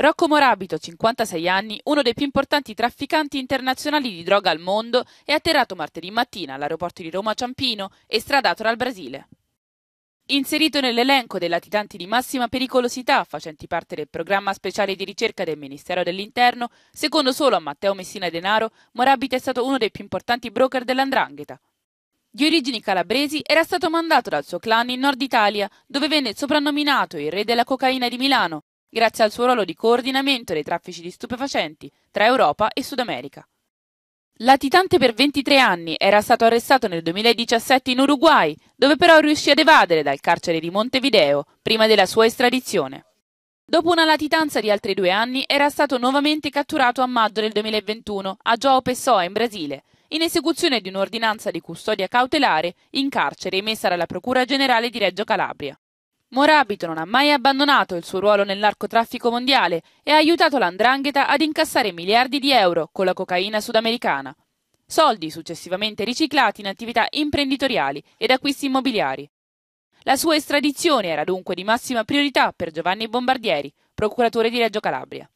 Rocco Morabito, 56 anni, uno dei più importanti trafficanti internazionali di droga al mondo, è atterrato martedì mattina all'aeroporto di Roma Ciampino e stradato dal Brasile. Inserito nell'elenco dei latitanti di massima pericolosità facenti parte del programma speciale di ricerca del Ministero dell'Interno, secondo solo a Matteo Messina Denaro, Morabito è stato uno dei più importanti broker dell'Andrangheta. Di origini calabresi, era stato mandato dal suo clan in Nord Italia, dove venne soprannominato il re della cocaina di Milano, grazie al suo ruolo di coordinamento dei traffici di stupefacenti tra Europa e Sud America. Latitante per 23 anni, era stato arrestato nel 2017 in Uruguay, dove però riuscì ad evadere dal carcere di Montevideo prima della sua estradizione. Dopo una latitanza di altri due anni, era stato nuovamente catturato a maggio del 2021 a João Pessoa in Brasile, in esecuzione di un'ordinanza di custodia cautelare in carcere emessa dalla Procura Generale di Reggio Calabria. Morabito non ha mai abbandonato il suo ruolo nell'arcotraffico mondiale e ha aiutato l'Andrangheta ad incassare miliardi di euro con la cocaina sudamericana. Soldi successivamente riciclati in attività imprenditoriali ed acquisti immobiliari. La sua estradizione era dunque di massima priorità per Giovanni Bombardieri, procuratore di Reggio Calabria.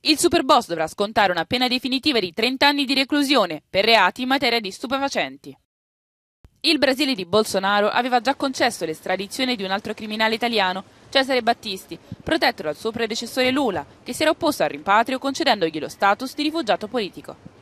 Il superboss dovrà scontare una pena definitiva di 30 anni di reclusione per reati in materia di stupefacenti. Il Brasile di Bolsonaro aveva già concesso l'estradizione di un altro criminale italiano, Cesare Battisti, protetto dal suo predecessore Lula, che si era opposto al rimpatrio concedendogli lo status di rifugiato politico.